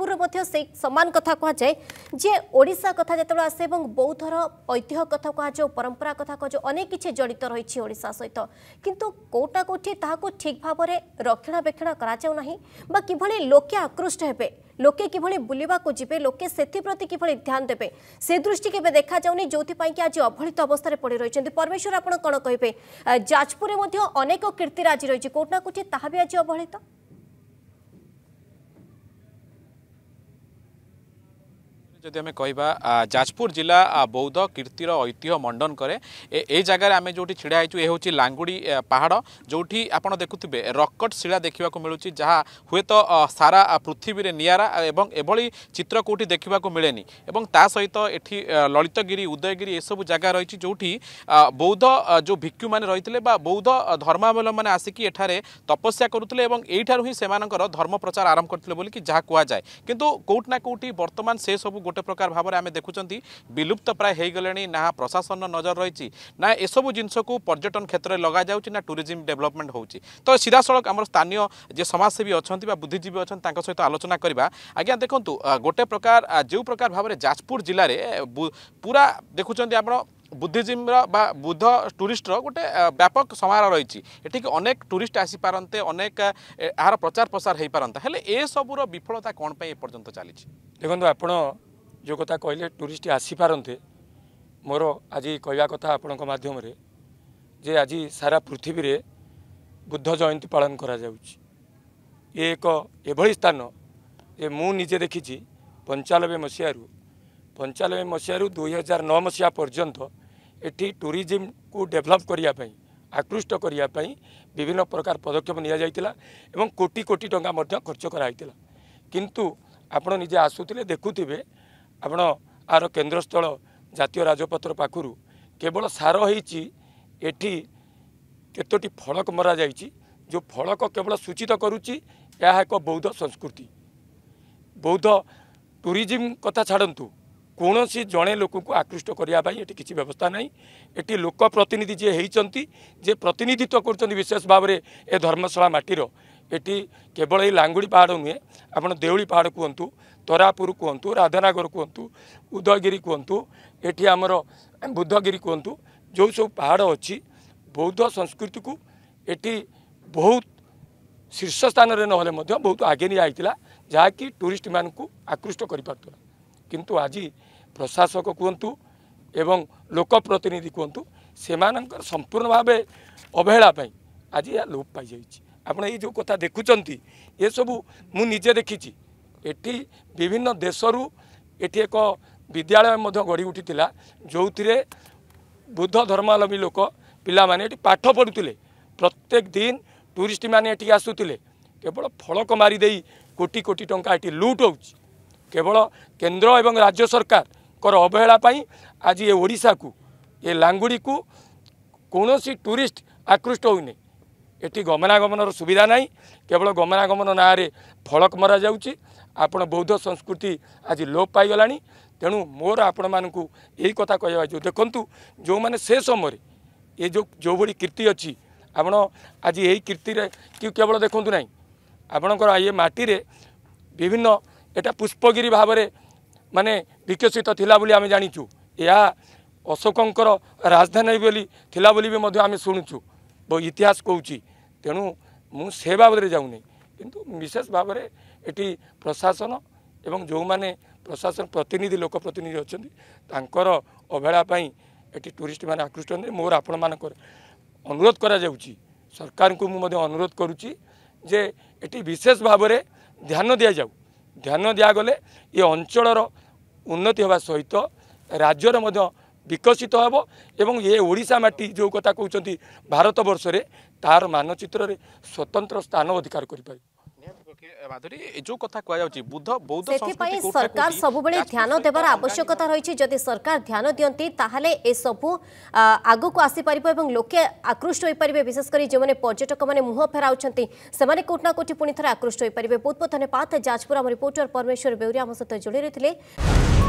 ଯାଜପୁରରେ ମଧ୍ୟ ସେଇ ସମାନ କଥା କୁହାଯାଏ ଯେ ଓଡ଼ିଶା କଥା ଯେତେବେଳେ ଆସେ ଏବଂ ବୌଦ୍ଧର ଐତିହ୍ୟ କଥା କୁହାଯାଉ ପରମ୍ପରା କଥା କୁହାଯାଉ ଅନେକ କିଛି ଜଡ଼ିତ ରହିଛି ଓଡ଼ିଶା ସହିତ କିନ୍ତୁ କେଉଁଟା କେଉଁଠି ତାହାକୁ ଠିକ୍ ଭାବରେ ରକ୍ଷଣାବେକ୍ଷଣ କରାଯାଉ ନାହିଁ ବା କିଭଳି ଲୋକେ ଆକୃଷ୍ଟ ହେବେ ଲୋକେ କିଭଳି ବୁଲିବାକୁ ଯିବେ ଲୋକେ ସେଥିପ୍ରତି କିଭଳି ଧ୍ୟାନ ଦେବେ ସେ ଦୃଷ୍ଟି କେବେ ଦେଖାଯାଉନି ଯେଉଁଥିପାଇଁ କି ଆଜି ଅବହେଳିତ ଅବସ୍ଥାରେ ପଡ଼ି ରହିଛନ୍ତି ପରମେଶ୍ୱର ଆପଣ କ'ଣ କହିବେ ଯାଜପୁରରେ ମଧ୍ୟ ଅନେକ କୀର୍ତ୍ତିରାଜି ରହିଛି କେଉଁଠି ନା କେଉଁଠି ତାହା ବି ଆଜି ଅବହେଳିତ যদি আমি কহা যাজপুর জেলা বৌদ্ধ কীর্তির ঐতিহ্য মন্ডন করে এই জায়গায় আমি যেটি ছিড়া হয়েছি এ হচ্ছে লাঙ্গুড়ি পাহাড় যেটি আপনার দেখুবে রকট শিলা দেখা মিলুচি যা হুয়েত সারা পৃথিবীর নিয়ারা এবং এভাবে চিত্র কেউটি দেখা মিলেনি এবং তা সহিত এটি ললিতগিরি উদয়গিরি এসব জায়গা রয়েছে যেটি বৌদ্ধ যে ভিক্ষু মানে রয়েছে বা বৌদ্ধ ধর্মাবল মানে আসিকি এখানে তপস্যা করুলে এবং এইটার হি সে ধর্ম প্রচার আরম্ভ করলে বলি যা কুয়া যায় কিন্তু কোটি না কেউটি বর্তমান সেসব গোটে প্রকার ভাবে আমি দেখুম বিলুপ্ত প্রায় হয়ে গলে না প্রশাসন নজর রয়েছে না এসব জিনিসক পর্যটন ক্ষেত্রে লগা যাচ্ছে না ট্যুরিজম ডেভেলপমেন্ট হচ্ছে তো সিধাসলখ আমার স্থানীয় যে সমাজসেবী অনেক বা বুদ্ধিজীবী অনেক তাঁর সহ আলোচনা করা আজ্ঞা দেখুন গোটে প্রকার যে প্রকার ভাবে যাজপুর জেলার পুরা দেখুম আপনার বুদ্ধিজীমর বা বুদ্ধ টুরিস্টর গোটে ব্যাপক সমারোহ রয়েছে এটিকি অনেক টুরিস্ট আসিপারতে অনেক এর প্রচার প্রসার হয়ে পারে হলে এসবুর বিফলতা কোণ পাই এপর্যন্ত চালছে দেখুন আপনার ଯେଉଁ କଥା କହିଲେ ଟୁରିଷ୍ଟ ଆସିପାରନ୍ତେ ମୋର ଆଜି କହିବା କଥା ଆପଣଙ୍କ ମାଧ୍ୟମରେ ଯେ ଆଜି ସାରା ପୃଥିବୀରେ ବୁଦ୍ଧ ଜୟନ୍ତୀ ପାଳନ କରାଯାଉଛି ଏ ଏକ ଏଭଳି ସ୍ଥାନ ଯେ ମୁଁ ନିଜେ ଦେଖିଛି ପଞ୍ଚାନବେ ମସିହାରୁ ପଞ୍ଚାନବେ ମସିହାରୁ ଦୁଇହଜାର ନଅ ମସିହା ପର୍ଯ୍ୟନ୍ତ ଏଠି ଟୁରିଜିମ୍କୁ ଡେଭଲପ୍ କରିବା ପାଇଁ ଆକୃଷ୍ଟ କରିବା ପାଇଁ ବିଭିନ୍ନ ପ୍ରକାର ପଦକ୍ଷେପ ନିଆଯାଇଥିଲା ଏବଂ କୋଟି କୋଟି ଟଙ୍କା ମଧ୍ୟ ଖର୍ଚ୍ଚ କରାଯାଇଥିଲା କିନ୍ତୁ ଆପଣ ନିଜେ ଆସୁଥିଲେ ଦେଖୁଥିବେ ଆପଣ ଆର କେନ୍ଦ୍ରସ୍ଥଳ ଜାତୀୟ ରାଜପଥର ପାଖରୁ କେବଳ ସାର ହେଇଛି ଏଠି କେତୋଟି ଫଳକ ମରାଯାଇଛି ଯେଉଁ ଫଳକ କେବଳ ସୂଚିତ କରୁଛି ଏହା ଏକ ବୌଦ୍ଧ ସଂସ୍କୃତି ବୌଦ୍ଧ ଟୁରିଜିମ୍ କଥା ଛାଡ଼ନ୍ତୁ କୌଣସି ଜଣେ ଲୋକକୁ ଆକୃଷ୍ଟ କରିବା ପାଇଁ ଏଠି କିଛି ବ୍ୟବସ୍ଥା ନାହିଁ ଏଠି ଲୋକ ପ୍ରତିନିଧି ଯିଏ ହେଇଛନ୍ତି ଯିଏ ପ୍ରତିନିଧିତ୍ୱ କରୁଛନ୍ତି ବିଶେଷ ଭାବରେ ଏ ଧର୍ମଶାଳା ମାଟିର ଏଠି କେବଳ ଏଇ ଲାଙ୍ଗୁଡ଼ି ପାହାଡ଼ ନୁହେଁ ଆପଣ ଦେଉଳି ପାହାଡ଼ କୁହନ୍ତୁ ତରାପୁର କୁହନ୍ତୁ ରାଧାନଗର କୁହନ୍ତୁ ଉଦୟଗିରି କୁହନ୍ତୁ ଏଠି ଆମର ବୁଦ୍ଧଗିରି କୁହନ୍ତୁ ଯେଉଁ ସବୁ ପାହାଡ଼ ଅଛି ବୌଦ୍ଧ ସଂସ୍କୃତିକୁ ଏଠି ବହୁତ ଶୀର୍ଷ ସ୍ଥାନରେ ନହେଲେ ମଧ୍ୟ ବହୁତ ଆଗେଇ ଯାଇଥିଲା ଯାହାକି ଟୁରିଷ୍ଟମାନଙ୍କୁ ଆକୃଷ୍ଟ କରିପାରୁଥିଲା କିନ୍ତୁ ଆଜି ପ୍ରଶାସକ କୁହନ୍ତୁ ଏବଂ ଲୋକପ୍ରତିନିଧି କୁହନ୍ତୁ ସେମାନଙ୍କର ସମ୍ପୂର୍ଣ୍ଣ ଭାବେ ଅବହେଳା ପାଇଁ ଆଜି ଏହା ଲୋପ ପାଇଯାଇଛି ଆପଣ ଏଇ ଯେଉଁ କଥା ଦେଖୁଛନ୍ତି ଏସବୁ ମୁଁ ନିଜେ ଦେଖିଛି ଏଠି ବିଭିନ୍ନ ଦେଶରୁ ଏଠି ଏକ ବିଦ୍ୟାଳୟ ମଧ୍ୟ ଗଢ଼ି ଉଠିଥିଲା ଯେଉଁଥିରେ ବୁଦ୍ଧ ଧର୍ମାବଲମ୍ବୀ ଲୋକ ପିଲାମାନେ ଏଠି ପାଠ ପଢ଼ୁଥିଲେ ପ୍ରତ୍ୟେକ ଦିନ ଟୁରିଷ୍ଟମାନେ ଏଠିକି ଆସୁଥିଲେ କେବଳ ଫଳକ ମାରିଦେଇ କୋଟି କୋଟି ଟଙ୍କା ଏଠି ଲୁଟ୍ ହେଉଛି କେବଳ କେନ୍ଦ୍ର ଏବଂ ରାଜ୍ୟ ସରକାରଙ୍କର ଅବହେଳା ପାଇଁ ଆଜି ଏ ଓଡ଼ିଶାକୁ ଏ ଲାଙ୍ଗୁଡ଼ିକୁ କୌଣସି ଟୁରିଷ୍ଟ ଆକୃଷ୍ଟ ହୋଇନାହିଁ ଏଠି ଗମନାଗମନର ସୁବିଧା ନାହିଁ କେବଳ ଗମନାଗମନ ନାଁରେ ଫଳକ ମରାଯାଉଛି ଆପଣ ବୌଦ୍ଧ ସଂସ୍କୃତି ଆଜି ଲୋପ ପାଇଗଲାଣି ତେଣୁ ମୋର ଆପଣମାନଙ୍କୁ ଏହି କଥା କହିବା ଯେଉଁ ଦେଖନ୍ତୁ ଯେଉଁମାନେ ସେ ସମୟରେ ଏ ଯେଉଁ ଯେଉଁଭଳି କୀର୍ତ୍ତି ଅଛି ଆପଣ ଆଜି ଏହି କୀର୍ତ୍ତିରେ କି କେବଳ ଦେଖନ୍ତୁ ନାହିଁ ଆପଣଙ୍କର ଇଏ ମାଟିରେ ବିଭିନ୍ନ ଏଟା ପୁଷ୍ପଗିରି ଭାବରେ ମାନେ ବିକଶିତ ଥିଲା ବୋଲି ଆମେ ଜାଣିଛୁ ଏହା ଅଶୋକଙ୍କର ରାଜଧାନୀ ବୋଲି ଥିଲା ବୋଲି ବି ମଧ୍ୟ ଆମେ ଶୁଣୁଛୁ ଇତିହାସ କହୁଛି ତେଣୁ ମୁଁ ସେ ବାବଦରେ ଯାଉନି କିନ୍ତୁ ବିଶେଷ ଭାବରେ ଏଠି ପ୍ରଶାସନ ଏବଂ ଯେଉଁମାନେ ପ୍ରଶାସନ ପ୍ରତିନିଧି ଲୋକ ପ୍ରତିନିଧି ଅଛନ୍ତି ତାଙ୍କର ଅବହେଳା ପାଇଁ ଏଠି ଟୁରିଷ୍ଟ ମାନେ ଆକୃଷ୍ଟ ହୁଅନ୍ତି ମୋର ଆପଣମାନଙ୍କର ଅନୁରୋଧ କରାଯାଉଛି ସରକାରଙ୍କୁ ମୁଁ ମଧ୍ୟ ଅନୁରୋଧ କରୁଛି ଯେ ଏଠି ବିଶେଷ ଭାବରେ ଧ୍ୟାନ ଦିଆଯାଉ ଧ୍ୟାନ ଦିଆଗଲେ ଏ ଅଞ୍ଚଳର ଉନ୍ନତି ହେବା ସହିତ ରାଜ୍ୟର ମଧ୍ୟ ବିକଶିତ ହେବ ଏବଂ ଏ ଓଡ଼ିଶା ମାଟି ଯେଉଁ କଥା କହୁଛନ୍ତି ଭାରତବର୍ଷରେ ତାହାର ମାନଚିତ୍ରରେ ସ୍ୱତନ୍ତ୍ର ସ୍ଥାନ ଅଧିକାର କରିପାରିବ ସେଥିପାଇଁ ସରକାର ସବୁବେଳେ ଧ୍ୟାନ ଦେବାର ଆବଶ୍ୟକତା ରହିଛି ଯଦି ସରକାର ଧ୍ୟାନ ଦିଅନ୍ତି ତାହେଲେ ଏସବୁ ଆଗକୁ ଆସିପାରିବ ଏବଂ ଲୋକେ ଆକୃଷ୍ଟ ହୋଇପାରିବେ ବିଶେଷ କରି ଯେଉଁମାନେ ପର୍ଯ୍ୟଟକମାନେ ମୁହଁ ଫେରାଉଛନ୍ତି ସେମାନେ କୋଉଠି ନା କୋଉଠି ପୁଣି ଥରେ ଆକୃଷ୍ଟ ହୋଇପାରିବେ ବହୁତ ବହୁତ ଧନ୍ୟବାଦ ଯାଜପୁର ଆମ ରିପୋର୍ଟର ପରମେଶ୍ୱର ବେଉରୀ ଆମ ସହିତ ଯୋଡ଼ି ରହିଥିଲେ